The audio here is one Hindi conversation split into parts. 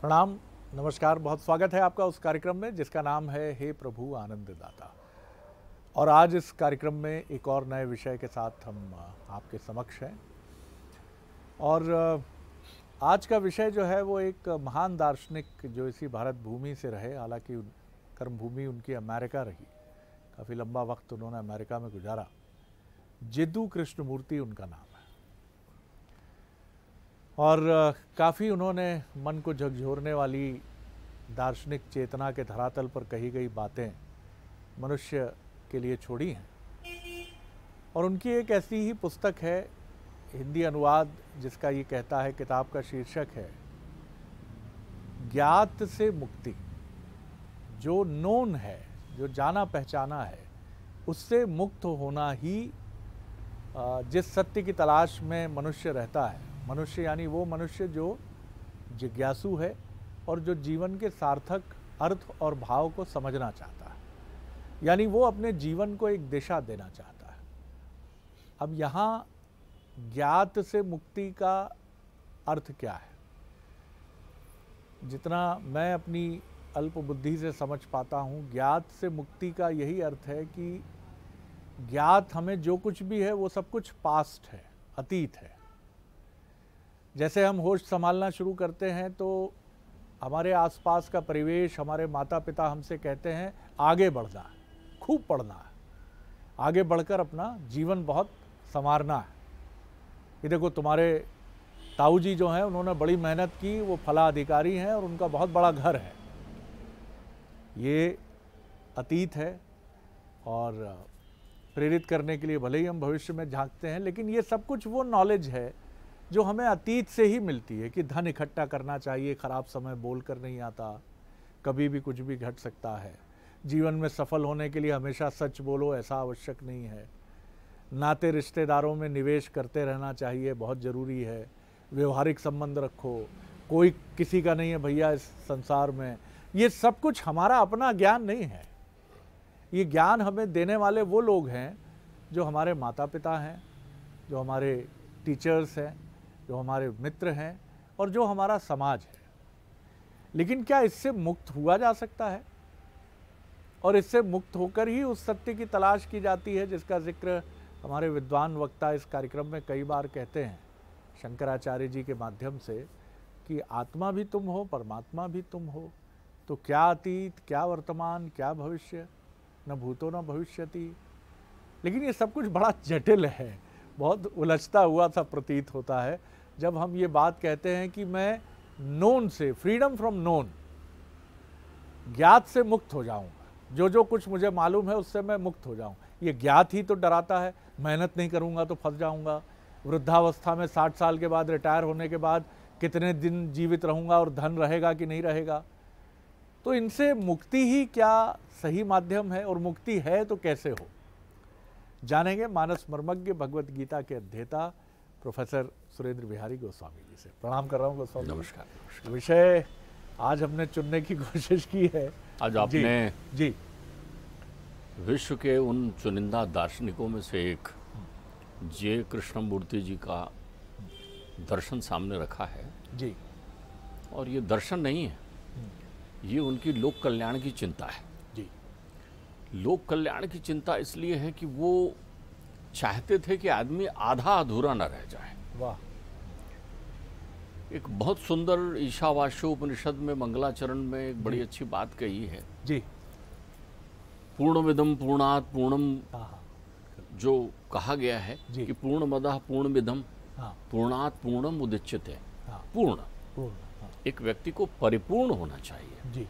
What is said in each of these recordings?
प्रणाम नमस्कार बहुत स्वागत है आपका उस कार्यक्रम में जिसका नाम है हे प्रभु आनंददाता और आज इस कार्यक्रम में एक और नए विषय के साथ हम आपके समक्ष हैं और आज का विषय जो है वो एक महान दार्शनिक जो इसी भारत भूमि से रहे हालांकि कर्म भूमि उनकी अमेरिका रही काफ़ी लंबा वक्त उन्होंने अमेरिका में गुजारा जिद्दू कृष्णमूर्ति उनका नाम और काफ़ी उन्होंने मन को झकझोरने वाली दार्शनिक चेतना के धरातल पर कही गई बातें मनुष्य के लिए छोड़ी हैं और उनकी एक ऐसी ही पुस्तक है हिंदी अनुवाद जिसका ये कहता है किताब का शीर्षक है ज्ञात से मुक्ति जो नोन है जो जाना पहचाना है उससे मुक्त होना ही जिस सत्य की तलाश में मनुष्य रहता है मनुष्य यानी वो मनुष्य जो जिज्ञासु है और जो जीवन के सार्थक अर्थ और भाव को समझना चाहता है यानी वो अपने जीवन को एक दिशा देना चाहता है अब यहाँ ज्ञात से मुक्ति का अर्थ क्या है जितना मैं अपनी अल्प बुद्धि से समझ पाता हूँ ज्ञात से मुक्ति का यही अर्थ है कि ज्ञात हमें जो कुछ भी है वो सब कुछ पास्ट है अतीत है जैसे हम होश संभालना शुरू करते हैं तो हमारे आसपास का परिवेश हमारे माता पिता हमसे कहते हैं आगे बढ़ना खूब पढ़ना आगे बढ़कर अपना जीवन बहुत संवारना है ये देखो तुम्हारे ताऊ जी जो हैं उन्होंने बड़ी मेहनत की वो फला अधिकारी हैं और उनका बहुत बड़ा घर है ये अतीत है और प्रेरित करने के लिए भले ही हम भविष्य में झांकते हैं लेकिन ये सब कुछ वो नॉलेज है जो हमें अतीत से ही मिलती है कि धन इकट्ठा करना चाहिए खराब समय बोल कर नहीं आता कभी भी कुछ भी घट सकता है जीवन में सफल होने के लिए हमेशा सच बोलो ऐसा आवश्यक नहीं है नाते रिश्तेदारों में निवेश करते रहना चाहिए बहुत ज़रूरी है व्यवहारिक संबंध रखो कोई किसी का नहीं है भैया इस संसार में ये सब कुछ हमारा अपना ज्ञान नहीं है ये ज्ञान हमें देने वाले वो लोग हैं जो हमारे माता पिता हैं जो हमारे टीचर्स हैं जो हमारे मित्र हैं और जो हमारा समाज है लेकिन क्या इससे मुक्त हुआ जा सकता है और इससे मुक्त होकर ही उस सत्य की तलाश की जाती है जिसका जिक्र हमारे विद्वान वक्ता इस कार्यक्रम में कई बार कहते हैं शंकराचार्य जी के माध्यम से कि आत्मा भी तुम हो परमात्मा भी तुम हो तो क्या अतीत क्या वर्तमान क्या भविष्य न भूतो न भविष्यति लेकिन ये सब कुछ बड़ा जटिल है बहुत उलझता हुआ सा प्रतीत होता है जब हम ये बात कहते हैं कि मैं नोन से फ्रीडम फ्रॉम नोन ज्ञात से मुक्त हो जाऊं जो जो कुछ मुझे मालूम है उससे मैं मुक्त हो जाऊं ये ज्ञात ही तो डराता है मेहनत नहीं करूंगा तो फंस जाऊंगा वृद्धावस्था में साठ साल के बाद रिटायर होने के बाद कितने दिन जीवित रहूंगा और धन रहेगा कि नहीं रहेगा तो इनसे मुक्ति ही क्या सही माध्यम है और मुक्ति है तो कैसे हो जानेंगे मानस मर्मज्ञ भगवद गीता के अध्येता प्रोफेसर सुरेंद्र बिहारी गोस्वामी जी से प्रणाम कर रहा हूँ गोस्वामी नमस्कार विषय आज हमने चुनने की कोशिश की है आज आपने जी, जी विश्व के उन चुनिंदा दार्शनिकों में से एक जे कृष्णमूर्ति जी का दर्शन सामने रखा है जी और ये दर्शन नहीं है ये उनकी लोक कल्याण की चिंता है जी लोक कल्याण की चिंता इसलिए है कि वो चाहते थे कि आदमी आधा अधूरा न रह जाए वाह एक बहुत सुंदर ईशावास्य उपनिषद में मंगलाचरण में एक बड़ी अच्छी बात कही है जी विदम पूर्णात पूर्णम हाँ, हाँ। जो कहा गया है कि हाँ। पूर्ण पूर्ण विदम पूर्णात पूर्णम उदिचित है पूर्ण पूर्ण एक व्यक्ति को परिपूर्ण होना चाहिए जी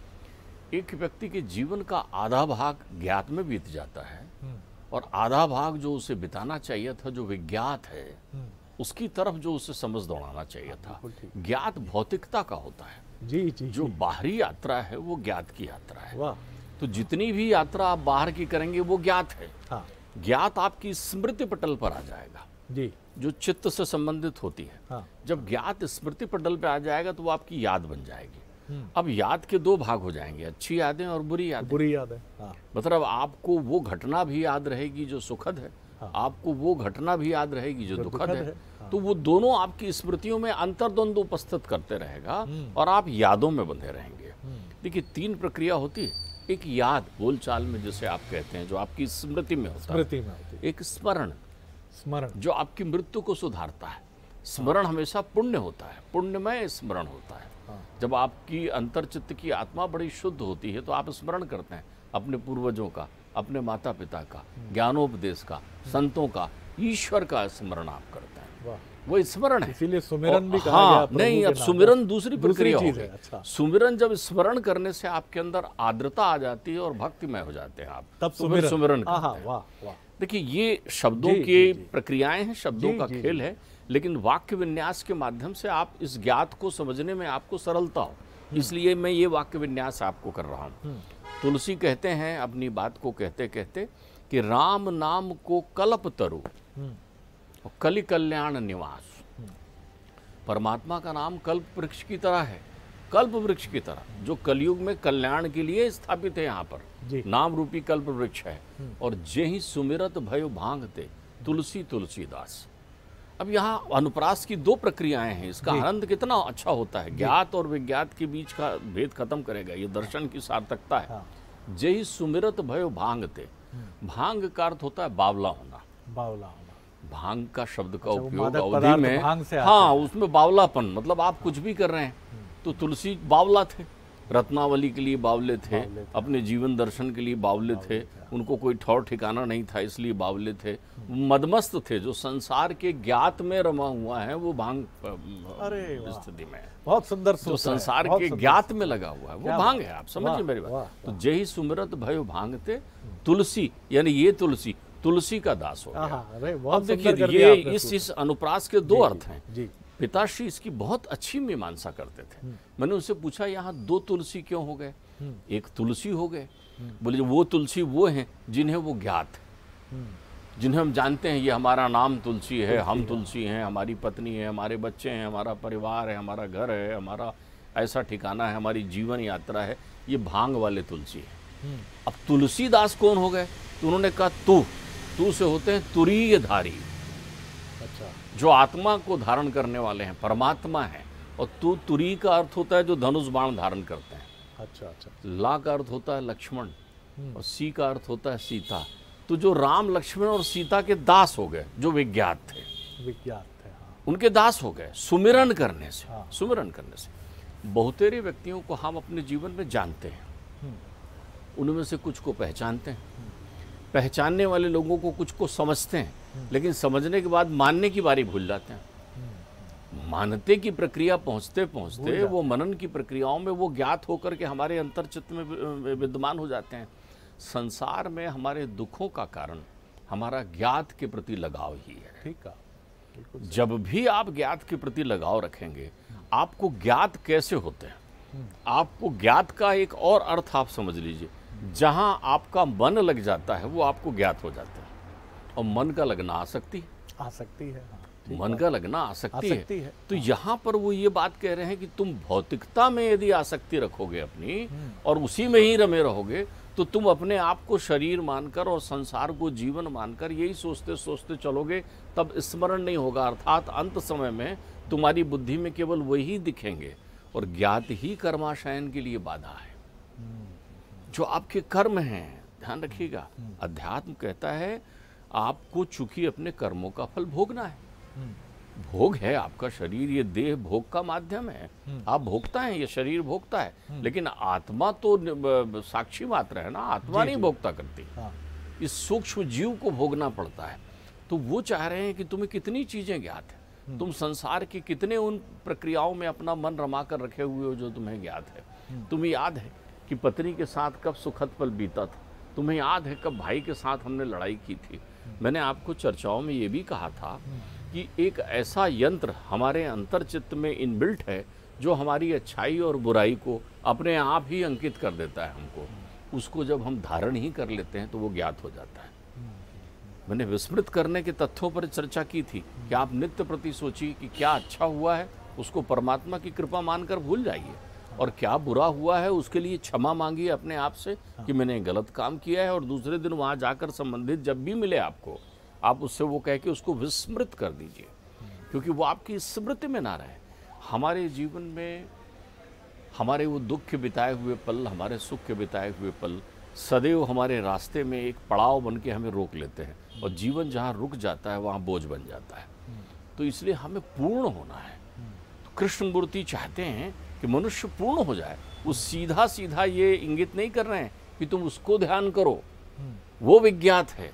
एक व्यक्ति के जीवन का आधा भाग ज्ञात में बीत जाता है हम्म। और आधा भाग जो उसे बिताना चाहिए था जो विज्ञात है हम्म। उसकी तरफ जो उसे समझ दौड़ाना चाहिए हाँ, था ज्ञात भौतिकता का होता है जी जी जो बाहरी यात्रा है वो ज्ञात की यात्रा है तो जितनी भी यात्रा आप बाहर की करेंगे वो ज्ञात है हाँ। ज्ञात आपकी स्मृति पटल पर आ जाएगा जी जो चित्त से संबंधित होती है हाँ। जब ज्ञात स्मृति पटल पर आ जाएगा तो वो आपकी याद बन जाएगी हम्म। अब याद के दो भाग हो जाएंगे अच्छी यादें और बुरी यादें बुरी यादें हाँ।, हाँ। मतलब आपको वो घटना भी याद रहेगी जो सुखद है हाँ। आपको वो घटना भी याद रहेगी जो, जो दुखद, दुखद है, है। हाँ। तो वो दोनों आपकी स्मृतियों में अंतर्द्वंद उपस्थित करते रहेगा हम्म। और आप यादों में बंधे रहेंगे हम्म। देखिए तीन प्रक्रिया होती है एक याद बोलचाल में जिसे आप कहते हैं जो आपकी स्मृति में होता स्मृति में होती एक स्मरण स्मरण जो आपकी मृत्यु को सुधारता है स्मरण हाँ। हमेशा पुण्य होता है पुण्यमय स्मरण होता है जब आपकी चित्त की आत्मा बड़ी शुद्ध होती है तो आप स्मरण करते हैं अपने पूर्वजों का अपने माता पिता का हम्म। ज्ञानोपदेश का हम्म। संतों का ईश्वर का स्मरण आप करते हैं वो स्मरण है इसीलिए सुमिरन भी कहा हाँ, गया नहीं अब सुमिरन दूसरी प्रक्रिया हो अच्छा। सुमिरन जब स्मरण करने से आपके अंदर आर्द्रता आ जाती है और भक्तिमय हो जाते हैं आप तब तो सुमिरन सुमिरन हाँ, हाँ, देखिए ये शब्दों की प्रक्रियाएं हैं शब्दों का खेल है लेकिन वाक्य विन्यास के माध्यम से आप इस ज्ञात को समझने में आपको सरलता हो इसलिए मैं ये वाक्य विन्यास आपको कर रहा हूँ हम्म। तुलसी कहते हैं अपनी बात को कहते कहते कि राम नाम को कल्प तरु हम्म। कलि कल्याण निवास हम्म। परमात्मा का नाम कल्प वृक्ष की तरह है कल्प वृक्ष की तरह जो कलयुग में कल्याण के लिए स्थापित है यहाँ पर नाम रूपी कल्प वृक्ष है और जे ही सुमिरत भय भांगते तुलसी तुलसीदास अब यहाँ अनुप्रास की दो प्रक्रियाएं हैं इसका आनंद कितना अच्छा होता है ज्ञात और विज्ञात के बीच का भेद खत्म करेगा ये दर्शन की सार्थकता है हाँ। जय ही सुमिरत भयो थे हम्म। भांग का अर्थ होता है बावला होना बावला होना भांग का शब्द का अच्छा, उपयोग अवधि में हाँ उसमें बावलापन मतलब आप कुछ भी कर रहे हैं हम्म। तो तुलसी बावला थे रत्नावली के लिए बावले थे अपने जीवन दर्शन के लिए बावले थे उनको कोई ठौर ठिकाना नहीं था इसलिए बावले थे मदमस्त थे जो संसार के ज्ञात में रमा हुआ है वो भांग स्थिति में बहुत सुंदर जो संसार के ज्ञात में लगा हुआ है वो भांग है आप समझिए मेरी बात तो जय सुमिरत भयो भांगते तुलसी यानी ये तुलसी तुलसी का दास हो गया अब देखिए ये इस इस अनुप्रास के दो अर्थ हैं पिताश्री इसकी बहुत अच्छी मीमांसा करते थे हम्म। मैंने उनसे पूछा यहाँ दो तुलसी क्यों हो गए हम्म। एक तुलसी हो गए हम्म। बोले वो तुलसी वो हैं जिन्हें वो ज्ञात है जिन्हें हम जानते हैं ये हमारा नाम तुलसी है हम तुलसी हैं हमारी पत्नी है हमारे बच्चे हैं हमारा परिवार है हमारा घर है हमारा ऐसा ठिकाना है हमारी जीवन यात्रा है ये भांग वाले तुलसी है अब तुलसीदास कौन हो गए तो उन्होंने कहा तू तू से होते हैं तुरीय धारी जो आत्मा को धारण करने वाले हैं परमात्मा है और तू तुरी का अर्थ होता है जो धनुष बाण धारण करते हैं अच्छा अच्छा ला का अर्थ होता है लक्ष्मण हम्म। और सी का अर्थ होता है सीता तो जो राम लक्ष्मण और सीता के दास हो गए जो विज्ञात थे विज्ञात थे हाँ। उनके दास हो गए सुमिरन करने से हाँ। सुमिरन करने से बहुतेरे व्यक्तियों को हम अपने जीवन में जानते हैं हम्म। उनमें से कुछ को पहचानते हैं हम्म। पहचानने वाले लोगों को कुछ को समझते हैं लेकिन समझने के बाद मानने की बारी भूल जाते हैं मानते की प्रक्रिया पहुंचते पहुंचते वो मनन की प्रक्रियाओं में वो ज्ञात होकर के हमारे अंतरचित में विद्यमान हो जाते हैं संसार में हमारे दुखों का कारण हमारा ज्ञात के प्रति लगाव ही है ठीक है जब भी आप ज्ञात के प्रति लगाव रखेंगे आपको ज्ञात कैसे होते हैं हम्म। आपको ज्ञात का एक और अर्थ आप समझ लीजिए जहां आपका मन लग जाता है वो आपको ज्ञात हो जाता है और मन का लगना आ सकती आ सकती है हाँ, मन का लगना आसक्ति सकती है तो हाँ। यहाँ पर वो ये बात कह रहे हैं कि तुम भौतिकता में यदि आसक्ति रखोगे अपनी हम्म। और उसी में ही रमे रहोगे तो तुम अपने आप को शरीर मानकर और संसार को जीवन मानकर यही सोचते सोचते चलोगे तब स्मरण नहीं होगा अर्थात अंत समय में तुम्हारी बुद्धि में केवल वही दिखेंगे और ज्ञात ही कर्माशयन के लिए बाधा है हम्म, हम्म, जो आपके कर्म हैं ध्यान रखिएगा अध्यात्म कहता है आपको चूंकि अपने कर्मों का फल भोगना है हम्म। भोग है आपका शरीर ये देह भोग का माध्यम है हम्म। आप भोगता है ये शरीर भोगता है हम्म। लेकिन आत्मा तो साक्षी मात्र है ना आत्मा नहीं भोगता करती हाँ। इस सूक्ष्म जीव को भोगना पड़ता है तो वो चाह रहे हैं कि तुम्हें कितनी चीजें ज्ञात है तुम संसार की कितने उन प्रक्रियाओं में अपना मन रमा कर रखे हुए हो जो तुम्हें ज्ञात है तुम्हें याद है कि पत्नी के साथ कब सुखद पल बीता था तुम्हें याद है कब भाई के साथ हमने लड़ाई की थी मैंने आपको चर्चाओं में ये भी कहा था कि एक ऐसा यंत्र हमारे अंतर्चित्त में इनबिल्ट है जो हमारी अच्छाई और बुराई को अपने आप ही अंकित कर देता है हमको उसको जब हम धारण ही कर लेते हैं तो वो ज्ञात हो जाता है मैंने विस्मृत करने के तथ्यों पर चर्चा की थी कि आप नित्य प्रति सोचिए कि क्या अच्छा हुआ है उसको परमात्मा की कृपा मानकर भूल जाइए और क्या बुरा हुआ है उसके लिए क्षमा मांगी अपने आप से हाँ। कि मैंने गलत काम किया है और दूसरे दिन वहाँ जाकर संबंधित जब भी मिले आपको आप उससे वो कह के उसको विस्मृत कर दीजिए क्योंकि वो आपकी स्मृति में ना रहे हमारे जीवन में हमारे वो दुख के बिताए हुए पल हमारे सुख के बिताए हुए पल सदैव हमारे रास्ते में एक पड़ाव बन के हमें रोक लेते हैं और जीवन जहाँ रुक जाता है वहाँ बोझ बन जाता है तो इसलिए हमें पूर्ण होना है तो कृष्ण मूर्ति चाहते हैं कि मनुष्य पूर्ण हो जाए वो सीधा सीधा ये इंगित नहीं कर रहे हैं कि तुम उसको ध्यान करो वो विज्ञात है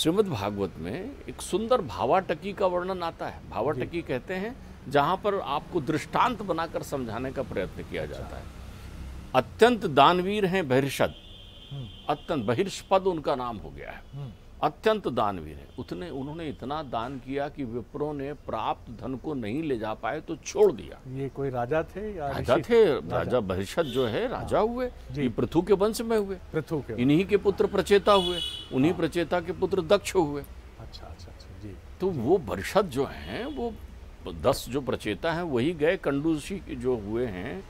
श्रीमद् भागवत में एक सुंदर भावाटकी का वर्णन आता है भावाटकी कहते हैं जहाँ पर आपको दृष्टांत बनाकर समझाने का प्रयत्न किया अच्छा। जाता है अत्यंत दानवीर हैं बहिर्षद हम्म। अत्यंत बहिर्षपद उनका नाम हो गया है हम्म। अत्यंत दानवीर है उतने उन्होंने इतना दान किया कि विप्रो ने प्राप्त धन को नहीं ले जा पाए तो छोड़ दिया ये कोई राजा थे या राजा थे राजा, भरिषद जो है राजा हाँ। हुए ये पृथु के वंश में हुए पृथु के इन्हीं के पुत्र प्रचेता हुए उन्हीं हाँ। प्रचेता के पुत्र दक्ष हुए अच्छा अच्छा, अच्छा जी तो वो भरिषद जो है वो दस जो प्रचेता है वही गए कंडूसी जो हुए हैं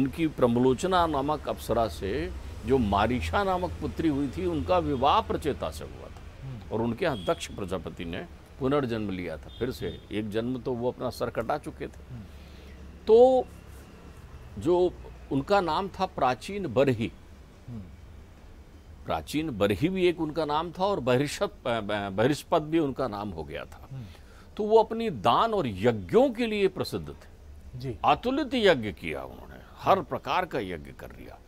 उनकी प्रमलोचना नामक अप्सरा से जो मारिशा नामक पुत्री हुई थी उनका विवाह प्रचेता से हुआ और उनके यहाँ दक्ष प्रजापति ने पुनर्जन्म लिया था फिर से एक जन्म तो वो अपना सर कटा चुके थे हम्म। तो जो उनका नाम था प्राचीन बरही हम्म। प्राचीन बरही भी एक उनका नाम था और बहिष्पत बहिष्पत भी उनका नाम हो गया था हम्म। तो वो अपनी दान और यज्ञों के लिए प्रसिद्ध थे जी अतुलित यज्ञ किया उन्होंने हर प्रकार का यज्ञ कर लिया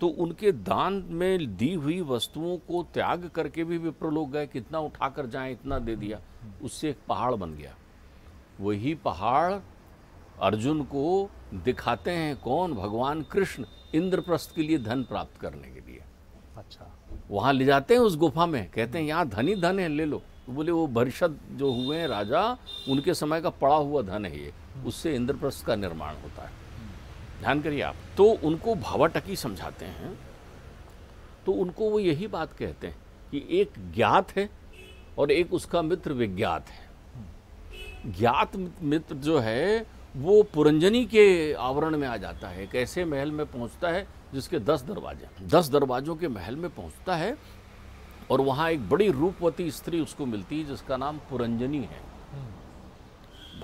तो उनके दान में दी हुई वस्तुओं को त्याग करके भी विप्र लोग गए कितना उठा कर जाए इतना दे दिया उससे एक पहाड़ बन गया वही पहाड़ अर्जुन को दिखाते हैं कौन भगवान कृष्ण इंद्रप्रस्थ के लिए धन प्राप्त करने के लिए अच्छा वहाँ ले जाते हैं उस गुफा में कहते हैं यहाँ धनी धन है ले लो तो बोले वो भरिषद जो हुए हैं राजा उनके समय का पड़ा हुआ धन है ये उससे इंद्रप्रस्थ का निर्माण होता है ध्यान करिए आप तो उनको भावाटकी समझाते हैं तो उनको वो यही बात कहते हैं कि एक ज्ञात है और एक उसका मित्र विज्ञात है ज्ञात मित्र जो है वो पुरंजनी के आवरण में आ जाता है एक ऐसे महल में पहुंचता है जिसके दस दरवाजे दस दरवाजों के महल में पहुंचता है और वहाँ एक बड़ी रूपवती स्त्री उसको मिलती है जिसका नाम पुरंजनी है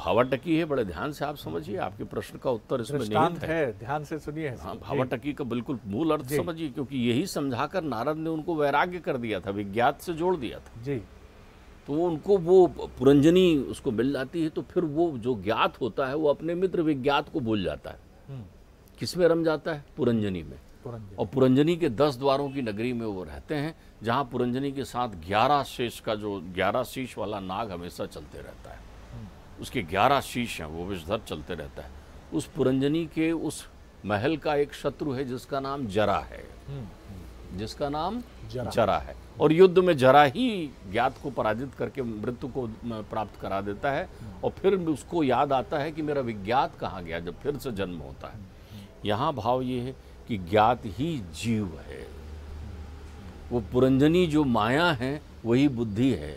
भावाटकी है बड़े ध्यान से आप समझिए आपके प्रश्न का उत्तर इसमें निहित है।, है ध्यान से सुनिए हाँ भावाटकी का बिल्कुल मूल अर्थ समझिए क्योंकि यही समझाकर नारद ने उनको वैराग्य कर दिया था विज्ञात से जोड़ दिया था जी तो उनको वो पुरंजनी उसको मिल जाती है तो फिर वो जो ज्ञात होता है वो अपने मित्र विज्ञात को भूल जाता है हम्म। किस में रम जाता है पुरंजनी में पुरंजनी। और पुरंजनी के दस द्वारों की नगरी में वो रहते हैं जहाँ पुरंजनी के साथ ग्यारह शेष का जो ग्यारह शीश वाला नाग हमेशा चलते रहता है उसके ग्यारह शीश हैं वो विषधर चलते रहता है उस पुरंजनी के उस महल का एक शत्रु है जिसका नाम जरा है हम्म, हम्म। जिसका नाम जरा, जरा है और युद्ध में जरा ही ज्ञात को पराजित करके मृत्यु को प्राप्त करा देता है और फिर उसको याद आता है कि मेरा विज्ञात कहाँ गया जब फिर से जन्म होता है यहाँ भाव ये है कि ज्ञात ही जीव है वो पुरंजनी जो माया है वही बुद्धि है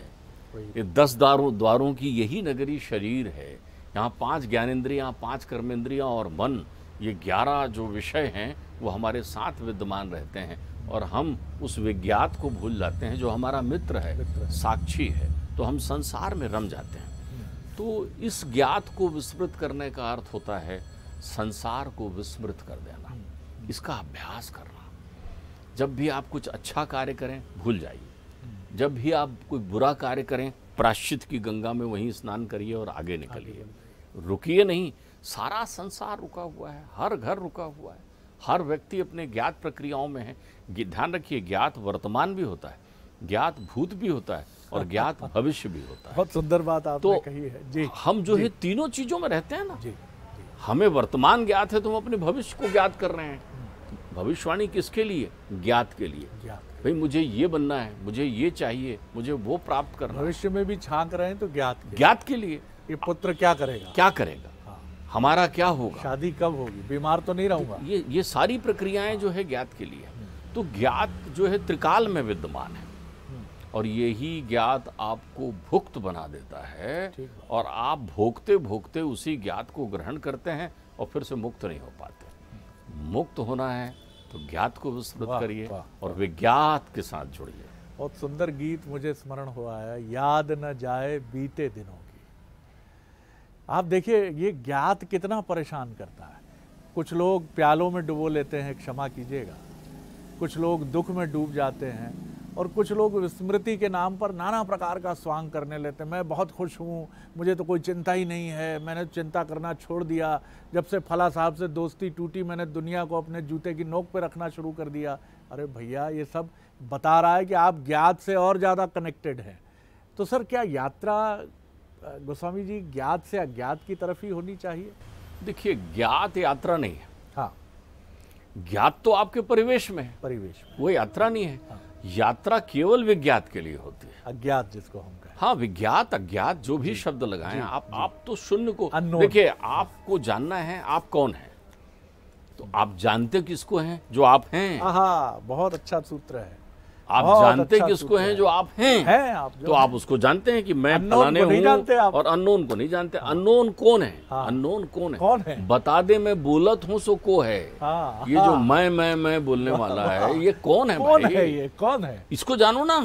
ये दस द्वारों द्वारों की यही नगरी शरीर है यहाँ पांच ज्ञानेन्द्रियाँ पांच कर्मेंद्रियाँ और मन ये ग्यारह जो विषय हैं वो हमारे साथ विद्यमान रहते हैं और हम उस विज्ञात को भूल जाते हैं जो हमारा मित्र है साक्षी है तो हम संसार में रम जाते हैं तो इस ज्ञात को विस्मृत करने का अर्थ होता है संसार को विस्मृत कर देना हम्म। इसका अभ्यास करना जब भी आप कुछ अच्छा कार्य करें भूल जाइए जब भी आप कोई बुरा कार्य करें प्राश्चित की गंगा में वहीं स्नान करिए और आगे निकलिए रुकिए नहीं सारा संसार रुका हुआ है हर घर रुका हुआ है हर व्यक्ति अपने ज्ञात प्रक्रियाओं में है ध्यान रखिए ज्ञात वर्तमान भी होता है ज्ञात भूत भी होता है और ज्ञात भविष्य भी होता है बहुत सुंदर बात आपने तो कही है जी हम जो है तीनों चीजों में रहते हैं ना जी, जी। हमें वर्तमान ज्ञात है तो हम अपने भविष्य को ज्ञात कर रहे हैं भविष्यवाणी किसके लिए ज्ञात के लिए ज्ञात भाई मुझे ये बनना है मुझे ये चाहिए मुझे वो प्राप्त करना भविष्य में भी छाक रहे हैं तो ज्ञात ज्ञात के लिए ये पुत्र क्या करेगा क्या करेगा हाँ। हमारा क्या होगा शादी कब होगी बीमार तो नहीं रहूंगा ये ये सारी प्रक्रियाएं जो है ज्ञात के लिए हम्म। तो ज्ञात जो है त्रिकाल में विद्यमान है हम्म। और यही ज्ञात आपको भुक्त बना देता है और आप भोगते भोगते उसी ज्ञात को ग्रहण करते हैं और फिर से मुक्त नहीं हो पाते हम्म। मुक्त होना है तो ज्ञात को विस्मृत करिए और विज्ञात के साथ जुड़िए बहुत सुंदर गीत मुझे स्मरण हुआ है याद न जाए बीते दिनों की आप देखिए ये ज्ञात कितना परेशान करता है कुछ लोग प्यालों में डुबो लेते हैं क्षमा कीजिएगा कुछ लोग दुख में डूब जाते हैं और कुछ लोग स्मृति के नाम पर नाना प्रकार का स्वांग करने लेते मैं बहुत खुश हूँ मुझे तो कोई चिंता ही नहीं है मैंने चिंता करना छोड़ दिया जब से फला साहब से दोस्ती टूटी मैंने दुनिया को अपने जूते की नोक पर रखना शुरू कर दिया अरे भैया ये सब बता रहा है कि आप ज्ञात से और ज़्यादा कनेक्टेड हैं तो सर क्या यात्रा गोस्वामी जी ज्ञात से अज्ञात की तरफ ही होनी चाहिए देखिए ज्ञात यात्रा नहीं है हाँ ज्ञात तो आपके परिवेश में है परिवेश में। वो यात्रा नहीं है हाँ। यात्रा केवल विज्ञात के लिए होती है अज्ञात जिसको हम कहें हाँ विज्ञात अज्ञात जो भी शब्द लगाए आप आप तो शून्य को देखिए आपको जानना है आप कौन है तो आप जानते किसको हैं जो आप हैं बहुत अच्छा सूत्र है आप जानते अच्छा किसको हैं जो आप हैं, हैं आप तो जो तो आप उसको जानते हैं कि मैं फलाने हूँ और अननोन को नहीं जानते हाँ। अननोन कौन है हाँ। अननोन कौन है कौन है बता दे मैं बोलत हूँ सो को है हाँ, ये जो मैं मैं मैं बोलने वाला है ये कौन है कौन है ये कौन है इसको जानो ना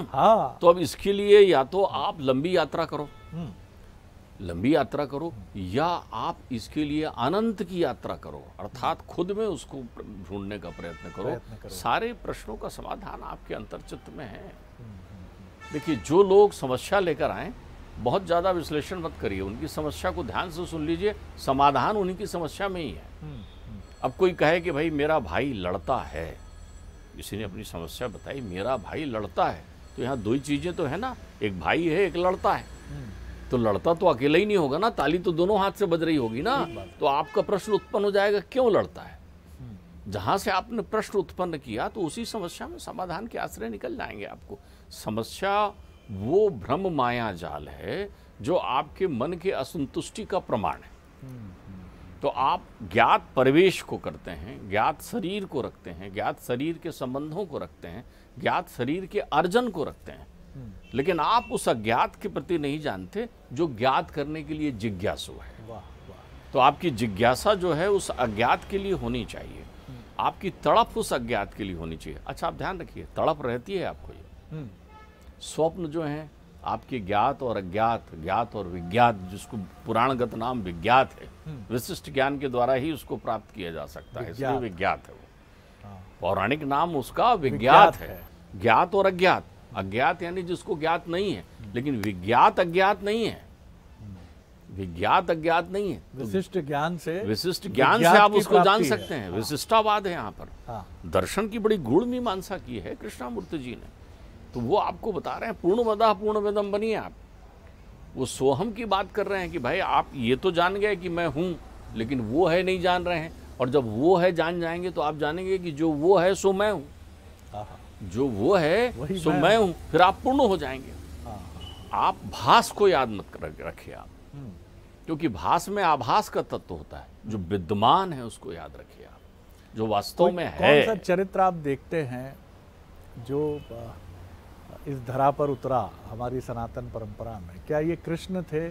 तो अब इसके लिए या तो आप लंबी यात्रा करो हम्म। लंबी यात्रा करो या आप इसके लिए अनंत की यात्रा करो अर्थात खुद में उसको ढूंढने का प्रयत्न करो।, करो सारे प्रश्नों का समाधान आपके अंतर्चित में है हम्म, हम्म, हम्म। देखिए जो लोग समस्या लेकर आए बहुत ज़्यादा विश्लेषण मत करिए उनकी समस्या को ध्यान से सुन लीजिए समाधान उन्हीं की समस्या में ही है अब कोई कहे कि भाई मेरा भाई लड़ता है किसी ने अपनी समस्या बताई मेरा भाई लड़ता है तो यहाँ दो ही चीज़ें तो है ना एक भाई है एक लड़ता है तो लड़ता तो अकेला ही नहीं होगा ना ताली तो दोनों हाथ से बज रही होगी ना तो आपका प्रश्न उत्पन्न हो जाएगा क्यों लड़ता है हम्म। जहां से आपने प्रश्न उत्पन्न किया तो उसी समस्या में समाधान के आश्रय निकल जाएंगे आपको समस्या वो भ्रम माया जाल है जो आपके मन के असंतुष्टि का प्रमाण है हम्म, हम्म। तो आप ज्ञात परिवेश को करते हैं ज्ञात शरीर को रखते हैं ज्ञात शरीर के संबंधों को रखते हैं ज्ञात शरीर के अर्जन को रखते हैं लेकिन आप उस अज्ञात के प्रति नहीं जानते जो ज्ञात करने के लिए जिज्ञासु है तो आपकी जिज्ञासा जो है उस अज्ञात के लिए होनी चाहिए हम्म। आपकी तड़प उस अज्ञात के लिए होनी चाहिए अच्छा आप ध्यान रखिए तड़प रहती है आपको ये हम्म। स्वप्न जो है आपके ज्ञात और अज्ञात ज्ञात और विज्ञात जिसको पुराणगत नाम विज्ञात है हम्म। विशिष्ट ज्ञान के द्वारा ही उसको प्राप्त किया जा सकता है इसलिए विज्ञात है वो हाँ। पौराणिक नाम उसका विज्ञात है ज्ञात और अज्ञात अज्ञात यानी जिसको ज्ञात नहीं है लेकिन विज्ञात अज्ञात नहीं है विज्ञात अज्ञात नहीं है तो विशिष्ट ज्ञान से विशिष्ट ज्ञान से आप उसको जान सकते हैं हाँ। विशिष्टावाद है यहाँ पर हाँ। दर्शन की बड़ी गुण मीमांसा की है कृष्णामूर्ति जी ने तो वो आपको बता रहे हैं पूर्ण मदा पूर्ण वेदम बनिए आप वो सोहम की बात कर रहे हैं कि भाई आप ये तो जान गए कि मैं हूं लेकिन वो है नहीं जान रहे हैं और जब वो है जान जाएंगे तो आप जानेंगे कि जो वो है सो मैं हूँ हाँ, जो वो है सो मैं हूं फिर आप पूर्ण हो जाएंगे हाँ। आप भास को याद मत रखिए आप हम्म। क्योंकि भास में आभास का तत्व होता है जो हम्म। विद्यमान है उसको याद रखिए आप जो वास्तव में है कौन सा चरित्र आप देखते हैं जो इस धरा पर उतरा हमारी सनातन परंपरा में क्या ये कृष्ण थे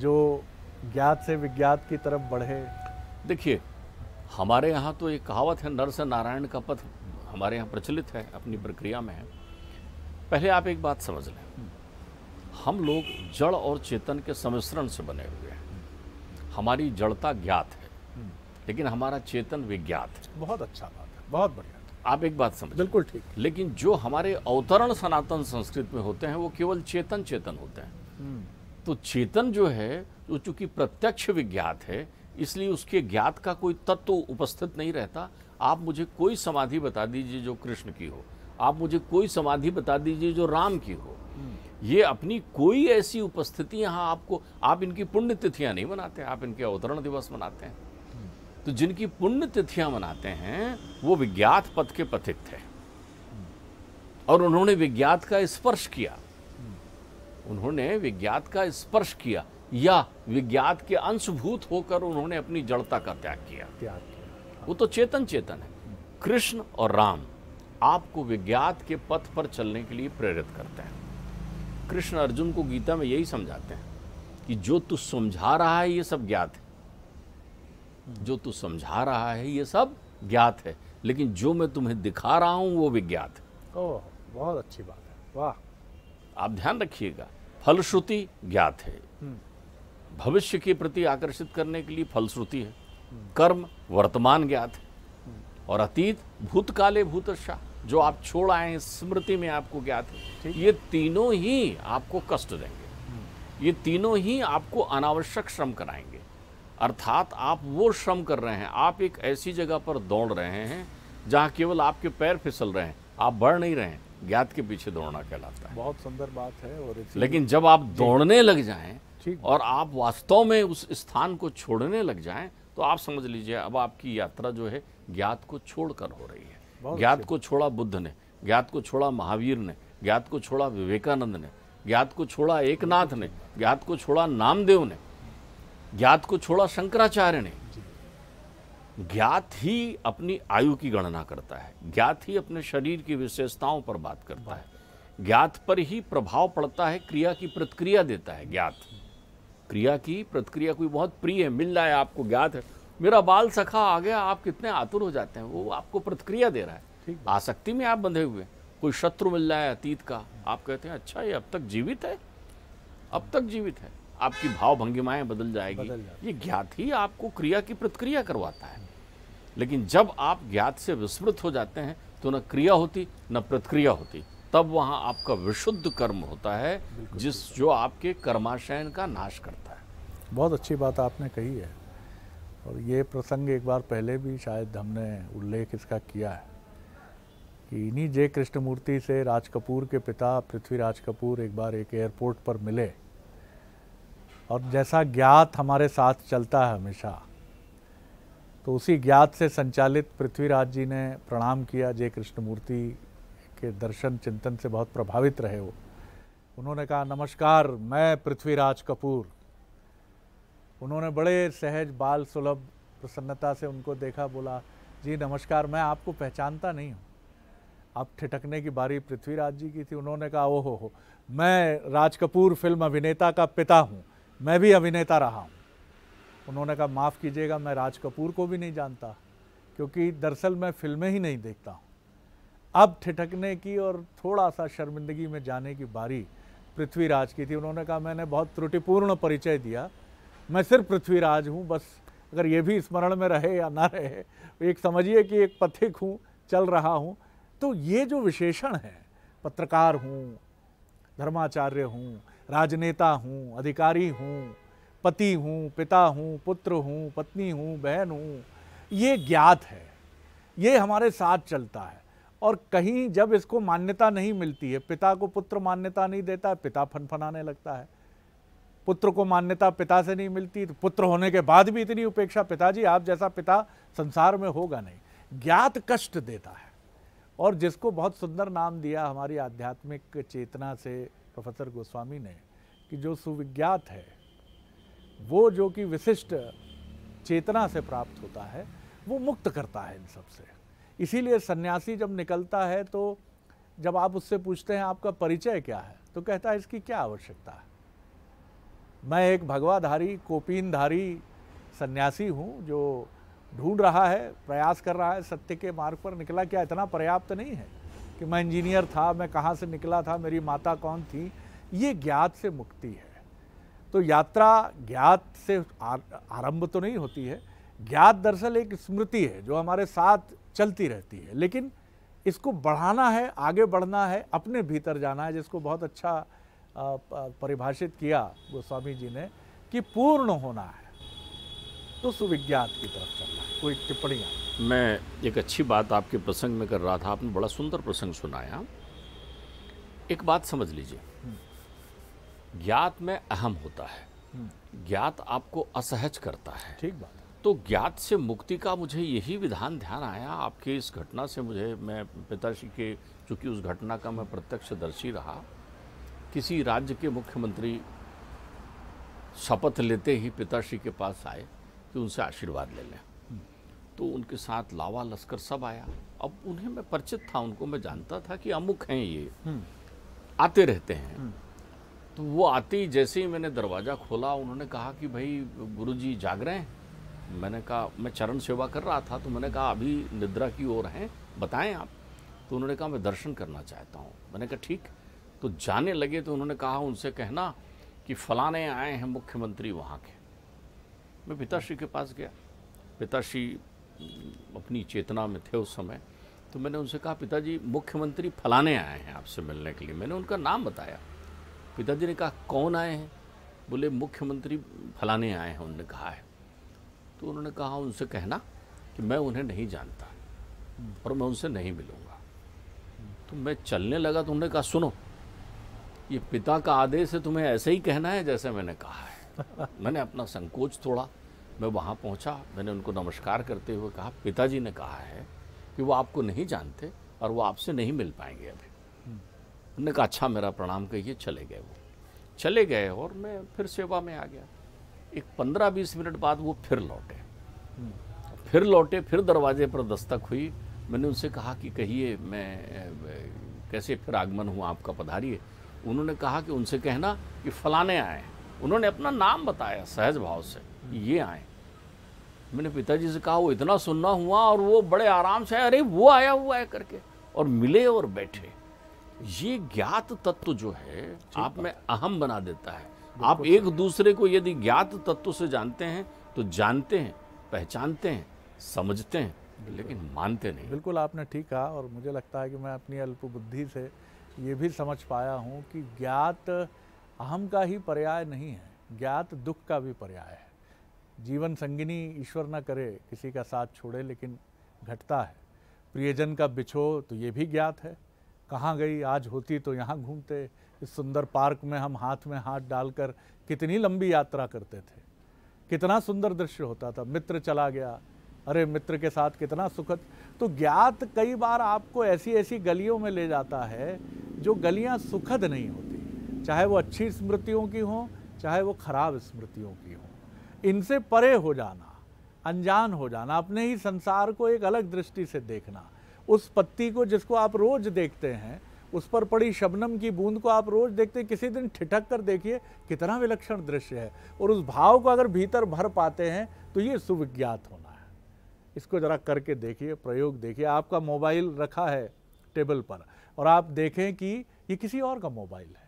जो ज्ञात से विज्ञात की तरफ बढ़े देखिए हमारे यहाँ तो ये कहावत है नर से नारायण का पथ हमारे यहाँ प्रचलित है अपनी प्रक्रिया में है पहले आप एक बात समझ लें हम लोग जड़ और चेतन के समिश्रण से बने हुए हैं हमारी जड़ता ज्ञात है लेकिन हमारा चेतन विज्ञात है बहुत अच्छा बात है बहुत बढ़िया आप एक बात समझ बिल्कुल ठीक लेकिन जो हमारे अवतरण सनातन संस्कृत में होते हैं वो केवल चेतन चेतन होते हैं हम्म। तो चेतन जो है वो चूंकि प्रत्यक्ष विज्ञात है इसलिए उसके ज्ञात का कोई तत्व उपस्थित नहीं रहता आप मुझे कोई समाधि बता दीजिए जो कृष्ण की हो आप मुझे कोई समाधि बता दीजिए जो राम की हो हम्म। ये अपनी कोई ऐसी उपस्थिति यहाँ आपको आप इनकी पुण्य तिथियाँ नहीं मनाते आप इनके अवतरण दिवस मनाते हैं हम्म। तो जिनकी पुण्य तिथियाँ मनाते हैं वो विज्ञात पथ के पथिक थे हम्म। और उन्होंने विज्ञात का स्पर्श किया उन्होंने विज्ञात का स्पर्श किया या विज्ञात के अंशभूत होकर उन्होंने अपनी जड़ता का त्याग किया त्याग वो तो चेतन चेतन है कृष्ण और राम आपको विज्ञात के पथ पर चलने के लिए प्रेरित करते हैं कृष्ण अर्जुन को गीता में यही समझाते हैं कि जो तू समझा रहा है ये सब ज्ञात है जो तू समझा रहा है ये सब ज्ञात है लेकिन जो मैं तुम्हें दिखा रहा हूं वो विज्ञात है ओह बहुत अच्छी बात है वाह आप ध्यान रखिएगा फलश्रुति ज्ञात है हम्म। भविष्य के प्रति आकर्षित करने के लिए फलश्रुति है कर्म वर्तमान ज्ञात है और अतीत भूतकाले भूत जो आप छोड़ आए हैं स्मृति में आपको ज्ञात है ये तीनों ही आपको कष्ट देंगे हम्म। ये तीनों ही आपको अनावश्यक श्रम कराएंगे अर्थात आप वो श्रम कर रहे हैं आप एक ऐसी जगह पर दौड़ रहे हैं जहाँ केवल आपके पैर फिसल रहे हैं आप बढ़ नहीं रहे हैं ज्ञात के पीछे दौड़ना कहलाता है बहुत सुंदर बात है और लेकिन जब आप दौड़ने लग जाएं और आप वास्तव में उस स्थान को छोड़ने लग जाएं तो आप समझ लीजिए अब आपकी यात्रा जो है ज्ञात को छोड़कर हो रही है ज्ञात को छोड़ा बुद्ध ने ज्ञात को छोड़ा महावीर ने ज्ञात को छोड़ा विवेकानंद ने ज्ञात को छोड़ा एकनाथ ने ज्ञात को छोड़ा नामदेव ने ज्ञात को छोड़ा शंकराचार्य ने ज्ञात ही अपनी आयु की गणना करता है ज्ञात ही अपने शरीर की विशेषताओं पर बात करता है ज्ञात पर ही प्रभाव पड़ता है क्रिया की प्रतिक्रिया देता है ज्ञात क्रिया की प्रतिक्रिया कोई बहुत प्रिय है मिल रहा है आपको ज्ञात है मेरा बाल सखा आ गया आप कितने आतुर हो जाते हैं वो आपको प्रतिक्रिया दे रहा है आसक्ति में आप बंधे हुए कोई शत्रु मिल रहा है अतीत का आप कहते हैं अच्छा ये अब तक जीवित है अब तक जीवित है आपकी भाव भंगिमाएं बदल जाएगी बदल ये ज्ञात ही आपको क्रिया की प्रतिक्रिया करवाता है लेकिन जब आप ज्ञात से विस्मृत हो जाते हैं तो न क्रिया होती न प्रतिक्रिया होती तब वहां आपका विशुद्ध कर्म होता है जिस जो आपके कर्माशयन का नाश करता है बहुत अच्छी बात आपने कही है और ये प्रसंग एक बार पहले भी शायद हमने उल्लेख इसका किया है कि इन्हीं कृष्ण कृष्णमूर्ति से राज कपूर के पिता पृथ्वीराज कपूर एक बार एक एयरपोर्ट पर मिले और जैसा ज्ञात हमारे साथ चलता है हमेशा तो उसी ज्ञात से संचालित पृथ्वीराज जी ने प्रणाम किया जय कृष्णमूर्ति के दर्शन चिंतन से बहुत प्रभावित रहे वो उन्होंने कहा नमस्कार मैं पृथ्वीराज कपूर उन्होंने बड़े सहज बाल सुलभ प्रसन्नता से उनको देखा बोला जी नमस्कार मैं आपको पहचानता नहीं हूँ अब ठिठकने की बारी पृथ्वीराज जी की थी उन्होंने कहा ओ हो हो मैं राज कपूर फिल्म अभिनेता का पिता हूँ मैं भी अभिनेता रहा हूँ उन्होंने कहा माफ़ कीजिएगा मैं राज कपूर को भी नहीं जानता क्योंकि दरअसल मैं फिल्में ही नहीं देखता हूँ अब ठिठकने की और थोड़ा सा शर्मिंदगी में जाने की बारी पृथ्वीराज की थी उन्होंने कहा मैंने बहुत त्रुटिपूर्ण परिचय दिया मैं सिर्फ पृथ्वीराज हूँ बस अगर ये भी स्मरण में रहे या ना रहे एक समझिए कि एक पथिक हूँ चल रहा हूँ तो ये जो विशेषण है पत्रकार हूँ धर्माचार्य हूँ राजनेता हूँ अधिकारी हूँ पति हूँ पिता हूँ पुत्र हूँ पत्नी हूँ बहन हूँ ये ज्ञात है ये हमारे साथ चलता है और कहीं जब इसको मान्यता नहीं मिलती है पिता को पुत्र मान्यता नहीं देता है पिता फनफनाने लगता है पुत्र को मान्यता पिता से नहीं मिलती तो पुत्र होने के बाद भी इतनी उपेक्षा पिताजी आप जैसा पिता संसार में होगा नहीं ज्ञात कष्ट देता है और जिसको बहुत सुंदर नाम दिया हमारी आध्यात्मिक चेतना से प्रोफेसर गोस्वामी ने कि जो सुविज्ञात है वो जो कि विशिष्ट चेतना से प्राप्त होता है वो मुक्त करता है इन सब से इसीलिए सन्यासी जब निकलता है तो जब आप उससे पूछते हैं आपका परिचय क्या है तो कहता है इसकी क्या आवश्यकता है मैं एक भगवाधारी कोपीनधारी सन्यासी हूँ जो ढूंढ रहा है प्रयास कर रहा है सत्य के मार्ग पर निकला क्या इतना पर्याप्त नहीं है कि मैं इंजीनियर था मैं कहाँ से निकला था मेरी माता कौन थी ये ज्ञात से मुक्ति है तो यात्रा ज्ञात से आरंभ तो नहीं होती है ज्ञात दरअसल एक स्मृति है जो हमारे साथ चलती रहती है लेकिन इसको बढ़ाना है आगे बढ़ना है अपने भीतर जाना है जिसको बहुत अच्छा परिभाषित किया गोस्वामी जी ने कि पूर्ण होना है तो सुविज्ञात की तरफ चलना है कोई टिप्पणियाँ मैं एक अच्छी बात आपके प्रसंग में कर रहा था आपने बड़ा सुंदर प्रसंग सुनाया एक बात समझ लीजिए हम्म। ज्ञात में अहम होता है हम्म। ज्ञात आपको असहज करता है ठीक बात तो ज्ञात से मुक्ति का मुझे यही विधान ध्यान आया आपके इस घटना से मुझे मैं पिताश्री के चूंकि उस घटना का मैं प्रत्यक्षदर्शी रहा किसी राज्य के मुख्यमंत्री शपथ लेते ही पिताश्री के पास आए कि उनसे आशीर्वाद ले लें तो उनके साथ लावा लश्कर सब आया अब उन्हें मैं परिचित था उनको मैं जानता था कि अमुक हैं ये हम्म। आते रहते हैं हम्म। तो वो आते ही जैसे ही मैंने दरवाज़ा खोला उन्होंने कहा कि भाई गुरुजी जाग रहे हैं मैंने कहा मैं चरण सेवा कर रहा था तो मैंने कहा अभी निद्रा की ओर हैं बताएं आप तो उन्होंने कहा मैं दर्शन करना चाहता हूँ मैंने कहा ठीक है तो जाने लगे तो उन्होंने कहा उनसे कहना कि फलाने आए हैं मुख्यमंत्री वहाँ के मैं पिताश्री के पास गया पिताश्री अपनी चेतना में थे उस समय तो मैंने उनसे कहा पिताजी मुख्यमंत्री फलाने आए हैं आपसे मिलने के लिए मैंने उनका नाम बताया पिताजी ने कहा कौन आए हैं बोले मुख्यमंत्री फलाने आए हैं उनने कहा है तो उन्होंने कहा उनसे कहना कि मैं उन्हें नहीं जानता और मैं उनसे नहीं मिलूँगा तो मैं चलने लगा तो उन्होंने कहा सुनो ये पिता का आदेश है तुम्हें ऐसे ही कहना है जैसे मैंने कहा है मैंने अपना संकोच थोड़ा मैं वहाँ पहुँचा मैंने उनको नमस्कार करते हुए कहा पिताजी ने कहा है कि वो आपको नहीं जानते और वो आपसे नहीं मिल पाएंगे अभी हम्म। उन्होंने कहा अच्छा मेरा प्रणाम कहिए चले गए वो चले गए और मैं फिर सेवा में आ गया एक पंद्रह बीस मिनट बाद वो फिर लौटे हम्म। फिर लौटे फिर दरवाजे पर दस्तक हुई मैंने उनसे कहा कि कहिए मैं कैसे फिर आगमन हूँ आपका पधारिए उन्होंने कहा कि उनसे कहना कि फलाने आए उन्होंने अपना नाम बताया सहज भाव से ये आए मैंने पिताजी से कहा वो इतना सुनना हुआ और वो बड़े आराम से अरे वो आया हुआ है करके और मिले और बैठे ये ज्ञात तत्व जो है आप में अहम बना देता है आप एक दूसरे को यदि ज्ञात तत्व से जानते हैं तो जानते हैं पहचानते हैं समझते हैं लेकिन मानते नहीं बिल्कुल आपने ठीक कहा और मुझे लगता है कि मैं अपनी अल्पबुद्धि से ये भी समझ पाया हूँ कि ज्ञात अहम का ही पर्याय नहीं है ज्ञात दुख का भी पर्याय है जीवन संगिनी ईश्वर ना करे किसी का साथ छोड़े लेकिन घटता है प्रियजन का बिछो तो ये भी ज्ञात है कहाँ गई आज होती तो यहाँ घूमते इस सुंदर पार्क में हम हाथ में हाथ डालकर कितनी लंबी यात्रा करते थे कितना सुंदर दृश्य होता था मित्र चला गया अरे मित्र के साथ कितना सुखद तो ज्ञात कई बार आपको ऐसी ऐसी गलियों में ले जाता है जो गलियाँ सुखद नहीं होती चाहे वो अच्छी स्मृतियों की हों चाहे वो खराब स्मृतियों की हों इनसे परे हो जाना अनजान हो जाना अपने ही संसार को एक अलग दृष्टि से देखना उस पत्ती को जिसको आप रोज़ देखते हैं उस पर पड़ी शबनम की बूंद को आप रोज़ देखते हैं किसी दिन ठिठक कर देखिए कितना विलक्षण दृश्य है और उस भाव को अगर भीतर भर पाते हैं तो ये सुविज्ञात होना इसको ज़रा करके देखिए प्रयोग देखिए आपका मोबाइल रखा है टेबल पर और आप देखें कि ये किसी और का मोबाइल है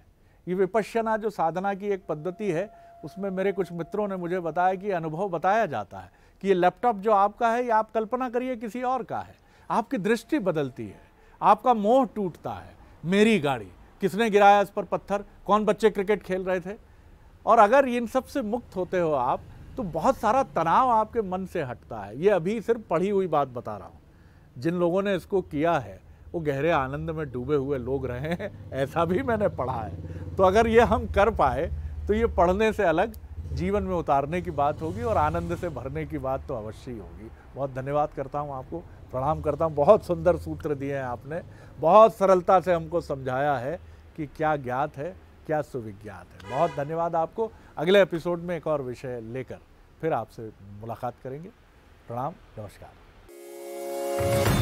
ये विपश्यना जो साधना की एक पद्धति है उसमें मेरे कुछ मित्रों ने मुझे बताया कि अनुभव बताया जाता है कि ये लैपटॉप जो आपका है ये आप कल्पना करिए किसी और का है आपकी दृष्टि बदलती है आपका मोह टूटता है मेरी गाड़ी किसने गिराया इस पर पत्थर कौन बच्चे क्रिकेट खेल रहे थे और अगर इन सब से मुक्त होते हो आप तो बहुत सारा तनाव आपके मन से हटता है ये अभी सिर्फ पढ़ी हुई बात बता रहा हूँ जिन लोगों ने इसको किया है वो गहरे आनंद में डूबे हुए लोग रहे हैं ऐसा भी मैंने पढ़ा है तो अगर ये हम कर पाए तो ये पढ़ने से अलग जीवन में उतारने की बात होगी और आनंद से भरने की बात तो अवश्य ही होगी बहुत धन्यवाद करता हूँ आपको प्रणाम करता हूँ बहुत सुंदर सूत्र दिए हैं आपने बहुत सरलता से हमको समझाया है कि क्या ज्ञात है क्या सुविज्ञात है बहुत धन्यवाद आपको अगले एपिसोड में एक और विषय लेकर फिर आपसे मुलाकात करेंगे प्रणाम नमस्कार